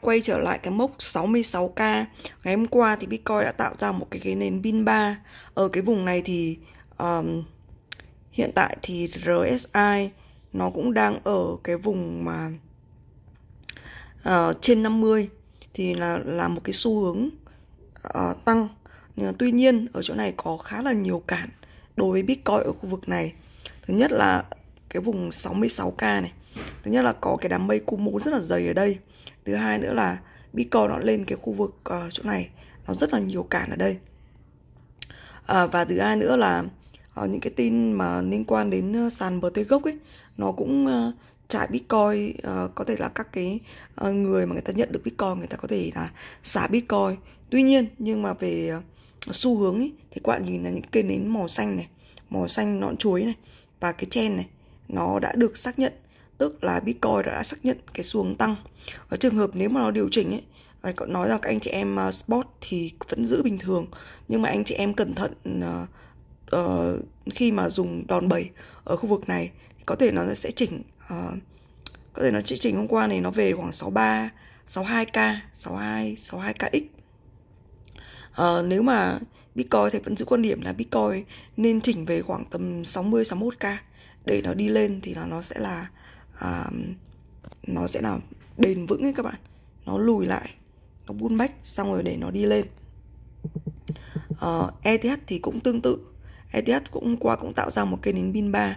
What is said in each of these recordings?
quay trở lại cái mốc 66k ngày hôm qua thì Bitcoin đã tạo ra một cái, cái nền pin 3 ở cái vùng này thì um, hiện tại thì RSI nó cũng đang ở cái vùng mà uh, trên 50 thì là là một cái xu hướng uh, tăng nhưng tuy nhiên ở chỗ này có khá là nhiều cản đối với Bitcoin ở khu vực này thứ nhất là cái vùng 66k này thứ nhất là có cái đám mây cung mũ rất là dày ở đây thứ hai nữa là bitcoin nó lên cái khu vực uh, chỗ này nó rất là nhiều cản ở đây à, và thứ hai nữa là uh, những cái tin mà liên quan đến uh, sàn bờ tây gốc ấy nó cũng uh, trả bitcoin uh, có thể là các cái uh, người mà người ta nhận được bitcoin người ta có thể là xả bitcoin tuy nhiên nhưng mà về uh, xu hướng ấy, thì các bạn nhìn là những cây nến màu xanh này màu xanh nọn chuối này và cái chen này nó đã được xác nhận tức là Bitcoin đã, xác nhận cái xuồng tăng và trường hợp nếu mà nó điều chỉnh ấy và cậu nói rằng các anh chị em à, spot thì vẫn giữ bình thường nhưng mà anh chị em cẩn thận uh, uh, khi mà dùng đòn bẩy ở khu vực này có thể nó sẽ chỉnh uh, có thể nó chỉ chỉnh hôm qua này nó về khoảng 63 62k 62 62kx uh, nếu mà Bitcoin thì vẫn giữ quan điểm là Bitcoin nên chỉnh về khoảng tầm 60 61k để nó đi lên thì nó nó sẽ là à, nó sẽ là bền vững ấy các bạn nó lùi lại nó bun bách xong rồi để nó đi lên uh, ờ, e ETH thì cũng tương tự ETH cũng qua cũng tạo ra một cây nến pin 3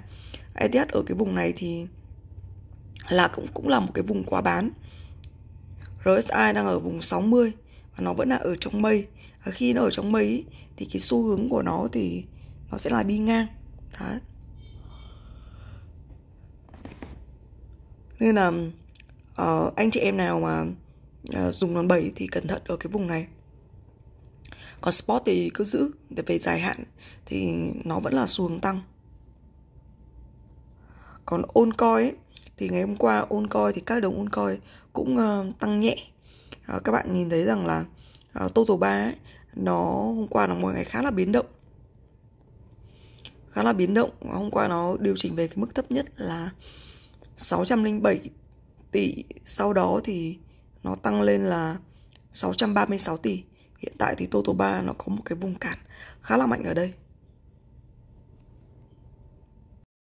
ETH ở cái vùng này thì là cũng cũng là một cái vùng quá bán RSI đang ở vùng 60 và nó vẫn là ở trong mây và khi nó ở trong mây ý, thì cái xu hướng của nó thì nó sẽ là đi ngang Đấy. nên là uh, anh chị em nào mà uh, dùng đòn bẩy thì cẩn thận ở cái vùng này còn spot thì cứ giữ để về dài hạn thì nó vẫn là xuồng tăng còn ôn coi thì ngày hôm qua ôn coi thì các đồng ôn coi cũng uh, tăng nhẹ uh, các bạn nhìn thấy rằng là uh, total 3 ấy, nó hôm qua là một ngày khá là biến động khá là biến động hôm qua nó điều chỉnh về cái mức thấp nhất là 607 tỷ sau đó thì nó tăng lên là 636 tỷ hiện tại thì total 3 nó có một cái vùng cản khá là mạnh ở đây